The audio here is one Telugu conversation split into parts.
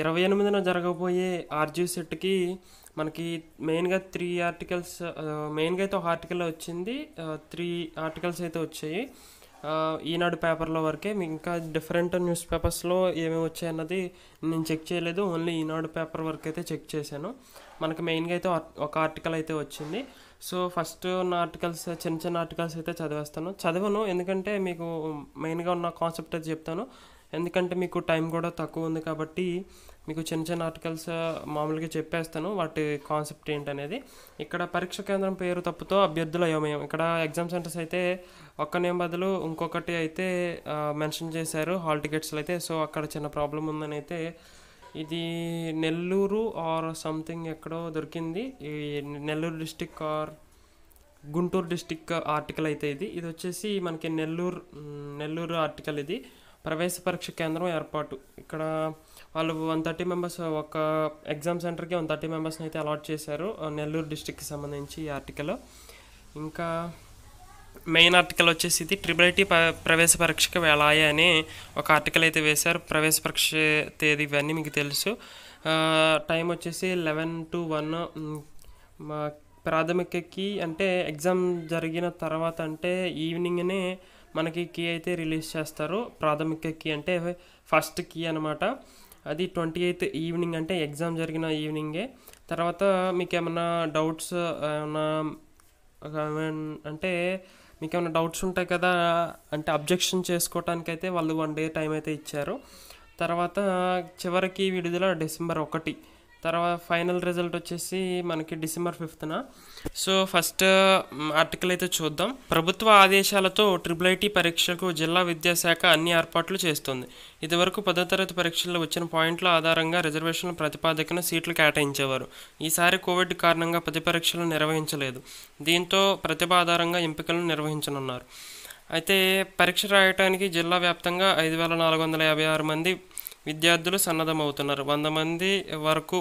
ఇరవై ఎనిమిదిన జరగబోయే ఆర్జీ సెట్కి మనకి మెయిన్గా త్రీ ఆర్టికల్స్ మెయిన్గా అయితే ఒక ఆర్టికల్ వచ్చింది త్రీ ఆర్టికల్స్ అయితే వచ్చాయి ఈనాడు పేపర్లో వరకే ఇంకా డిఫరెంట్ న్యూస్ పేపర్స్లో ఏమేమి వచ్చాయన్నది నేను చెక్ చేయలేదు ఓన్లీ ఈనాడు పేపర్ వరకు అయితే చెక్ చేశాను మనకి మెయిన్గా అయితే ఒక ఆర్టికల్ అయితే వచ్చింది సో ఫస్ట్ ఉన్న ఆర్టికల్స్ చిన్న చిన్న ఆర్టికల్స్ అయితే చదివేస్తాను చదవను ఎందుకంటే మీకు మెయిన్గా ఉన్న కాన్సెప్ట్ అయితే చెప్తాను ఎందుకంటే మీకు టైం కూడా తక్కువ ఉంది కాబట్టి మీకు చిన్న చిన్న ఆర్టికల్స్ మామూలుగా చెప్పేస్తాను వాటి కాన్సెప్ట్ ఏంటనేది ఇక్కడ పరీక్ష కేంద్రం పేరు తప్పుతో అభ్యర్థుల అయోమయం ఇక్కడ ఎగ్జామ్ సెంటర్స్ అయితే ఒక్క నేమ్ బదులు ఇంకొకటి అయితే మెన్షన్ చేశారు హాల్ టికెట్స్లో అయితే సో అక్కడ చిన్న ప్రాబ్లం ఉందని అయితే ఇది నెల్లూరు ఆర్ సంథింగ్ ఎక్కడో దొరికింది ఈ Nellore district or Guntur district article అయితే ఇది ఇది వచ్చేసి మనకి నెల్లూరు నెల్లూరు ఆర్టికల్ ఇది ప్రవేశ పరీక్ష కేంద్రం ఏర్పాటు ఇక్కడ వాళ్ళు వన్ థర్టీ మెంబర్స్ ఒక ఎగ్జామ్ సెంటర్కి వన్ థర్టీ మెంబర్స్ని అయితే అలాట్ చేశారు నెల్లూరు డిస్టిక్కి సంబంధించి ఈ ఆర్టికల్ ఇంకా మెయిన్ ఆర్టికల్ వచ్చేసి ఇది ట్రిపుల్ ఐటీ ప్రవేశ పరీక్షకు వెళ్ళాయి అని ఒక ఆర్టికల్ అయితే వేశారు ప్రవేశ పరీక్ష తేదీ ఇవన్నీ మీకు తెలుసు టైం వచ్చేసి లెవెన్ టు వన్ మా ప్రాథమికకి అంటే ఎగ్జామ్ జరిగిన తర్వాత అంటే ఈవినింగ్నే మనకి కీ అయితే రిలీజ్ చేస్తారు ప్రాథమిక కీ అంటే ఫస్ట్ కీ అనమాట అది ట్వంటీ ఎయిత్ ఈవినింగ్ అంటే ఎగ్జామ్ జరిగిన ఈవినింగే తర్వాత మీకు ఏమైనా డౌట్స్ ఏమైనా అంటే మీకు ఏమైనా డౌట్స్ ఉంటాయి కదా అంటే అబ్జెక్షన్ చేసుకోవటానికి అయితే వాళ్ళు వన్ డే టైం అయితే ఇచ్చారు తర్వాత చివరికి విడుదల డిసెంబర్ ఒకటి తర్వాత ఫైనల్ రిజల్ట్ వచ్చేసి మనకి డిసెంబర్ ఫిఫ్త్న సో ఫస్ట్ ఆర్టికల్ అయితే చూద్దాం ప్రభుత్వ ఆదేశాలతో ట్రిపుల్ ఐటీ పరీక్షకు జిల్లా విద్యాశాఖ అన్ని ఏర్పాట్లు చేస్తుంది ఇదివరకు పదో తరగతి పరీక్షల్లో వచ్చిన పాయింట్ల ఆధారంగా రిజర్వేషన్ల ప్రతిపాదికన సీట్లు కేటాయించేవారు ఈసారి కోవిడ్ కారణంగా ప్రతి పరీక్షలు నిర్వహించలేదు దీంతో ప్రతిభ ఆధారంగా ఎంపికలను నిర్వహించనున్నారు అయితే పరీక్ష రాయడానికి జిల్లా వ్యాప్తంగా ఐదు వేల నాలుగు వందల యాభై ఆరు మంది విద్యార్థులు సన్నద్ధమవుతున్నారు వంద మంది వరకు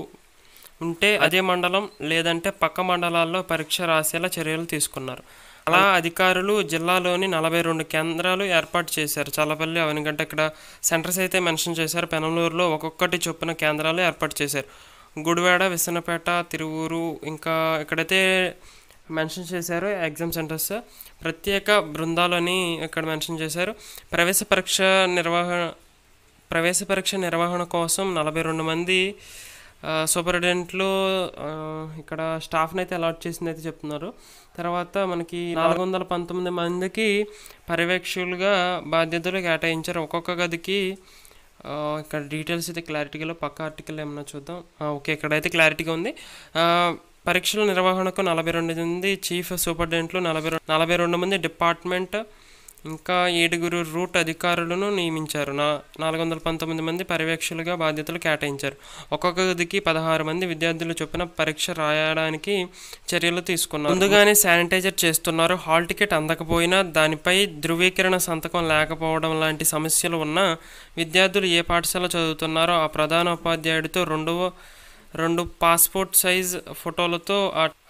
ఉంటే అదే మండలం లేదంటే పక్క మండలాల్లో పరీక్ష రాసేలా చర్యలు తీసుకున్నారు అలా అధికారులు జిల్లాలోని నలభై రెండు కేంద్రాలు ఏర్పాటు చేశారు చల్లపల్లి అవనిగంట ఇక్కడ సెంటర్స్ అయితే మెన్షన్ చేశారు పెనమలూరులో ఒక్కొక్కటి చొప్పున కేంద్రాలు ఏర్పాటు చేశారు గుడివాడ విసనపేట తిరువూరు ఇంకా ఇక్కడైతే మెన్షన్ చేశారు ఎగ్జామ్ సెంటర్స్ ప్రత్యేక బృందాలని ఇక్కడ మెన్షన్ చేశారు ప్రవేశ పరీక్ష నిర్వహణ ప్రవేశ పరీక్ష నిర్వహణ కోసం నలభై రెండు మంది సూపరింటెండెంట్లు ఇక్కడ స్టాఫ్ని అయితే అలాట్ చేసింది అయితే చెప్తున్నారు తర్వాత మనకి నాలుగు వందల పంతొమ్మిది మందికి పర్యవేక్షకులుగా బాధ్యతలు కేటాయించారు ఒక్కొక్క గదికి ఇక్కడ డీటెయిల్స్ అయితే క్లారిటీగా పక్క ఆర్టికల్ ఏమన్నా చూద్దాం ఓకే ఇక్కడైతే క్లారిటీగా ఉంది పరీక్షల నిర్వహణకు నలభై రెండు మంది చీఫ్ సూపరింటెండెంట్లు నలభై రెండు నలభై రెండు మంది డిపార్ట్మెంట్ ఇంకా ఏడుగురు రూట్ అధికారులను నియమించారు నా నాలుగు వందల పంతొమ్మిది మంది పర్యవేక్షలుగా బాధ్యతలు కేటాయించారు ఒక్కొక్కదికి పదహారు మంది విద్యార్థులు చొప్పున పరీక్ష రాయడానికి చర్యలు తీసుకున్నారు ముందుగానే శానిటైజర్ చేస్తున్నారు హాల్ టికెట్ అందకపోయినా దానిపై ధృవీకరణ సంతకం లేకపోవడం లాంటి సమస్యలు ఉన్నా విద్యార్థులు ఏ పాఠశాల చదువుతున్నారో ఆ ప్రధాన ఉపాధ్యాయుడితో రెండవ రెండు పాస్పోర్ట్ సైజ్ ఫోటోలతో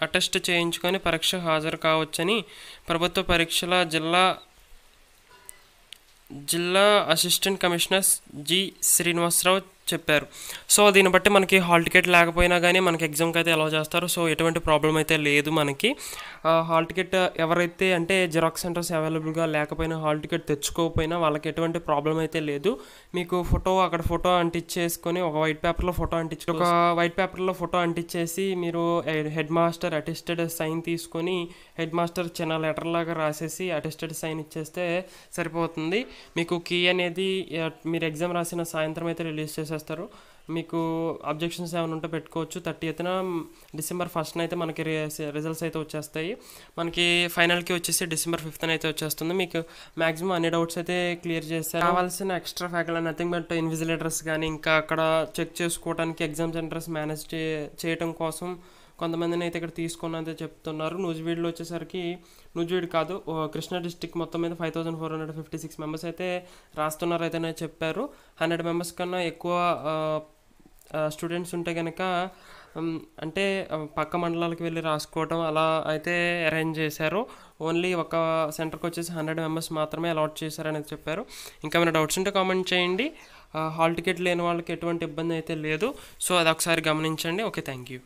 అటెస్ట్ చేయించుకొని పరీక్ష హాజరు కావచ్చని ప్రభుత్వ పరీక్షల జిల్లా जिला असिस्टेंट कमिश्नर जी श्रीनिवासराव చెప్పారు సో దీన్ని బట్టి మనకి హాల్ టికెట్ లేకపోయినా కానీ మనకి ఎగ్జామ్కి అయితే ఎలా చేస్తారు సో ఎటువంటి ప్రాబ్లం అయితే లేదు మనకి హాల్ టికెట్ ఎవరైతే అంటే జిరాక్స్ సెంటర్స్ అవైలబుల్గా లేకపోయినా హాల్ టికెట్ తెచ్చుకోకపోయినా వాళ్ళకి ఎటువంటి ప్రాబ్లం అయితే లేదు మీకు ఫోటో అక్కడ ఫోటో అంటించేసుకొని ఒక వైట్ పేపర్లో ఫోటో అంటించి ఒక వైట్ పేపర్లో ఫోటో అంటించేసి మీరు హెడ్ మాస్టర్ అటెస్టెడ్ సైన్ తీసుకొని హెడ్ మాస్టర్ చిన్న లెటర్ లాగా రాసేసి అటెస్టెడ్ సైన్ ఇచ్చేస్తే సరిపోతుంది మీకు కీ అనేది మీరు ఎగ్జామ్ రాసిన సాయంత్రం అయితే రిలీజ్ చేసేస్తారు చేస్తారు మీకు అబ్జెక్షన్స్ ఏమైనా ఉంటే పెట్టుకోవచ్చు థర్టీ ఎత్తున డిసెంబర్ ఫస్ట్న అయితే మనకి రిజల్ట్స్ అయితే వచ్చేస్తాయి మనకి ఫైనల్కి వచ్చేసి డిసెంబర్ ఫిఫ్త్న అయితే వచ్చేస్తుంది మీకు మ్యాక్సిమం అన్ని డౌట్స్ అయితే క్లియర్ చేస్తారు కావాల్సిన extra faculty nothing but invigilators కానీ ఇంకా అక్కడ చెక్ చేసుకోవడానికి ఎగ్జామ్ సెంటర్స్ మేనేజ్ చేయడం కోసం కొంతమందిని అయితే ఇక్కడ అయితే చెప్తున్నారు నూజివీడులో వచ్చేసరికి నూజివీడు కాదు కృష్ణా డిస్టిక్ మొత్తం మీద five thousand four hundred fifty six members అయితే రాస్తున్నారు అయితే చెప్పారు హండ్రెడ్ మెంబర్స్ కన్నా ఎక్కువ స్టూడెంట్స్ ఉంటే కనుక అంటే పక్క మండలాలకు వెళ్ళి రాసుకోవటం అలా అయితే అరేంజ్ చేశారు ఓన్లీ ఒక సెంటర్కి వచ్చేసి హండ్రెడ్ మెంబర్స్ మాత్రమే అలాట్ చేశారనేది చెప్పారు ఇంకా ఏమైనా డౌట్స్ ఉంటే కామెంట్ చేయండి హాల్ టికెట్ లేని వాళ్ళకి ఎటువంటి ఇబ్బంది అయితే లేదు సో అది ఒకసారి గమనించండి ఓకే థ్యాంక్ యూ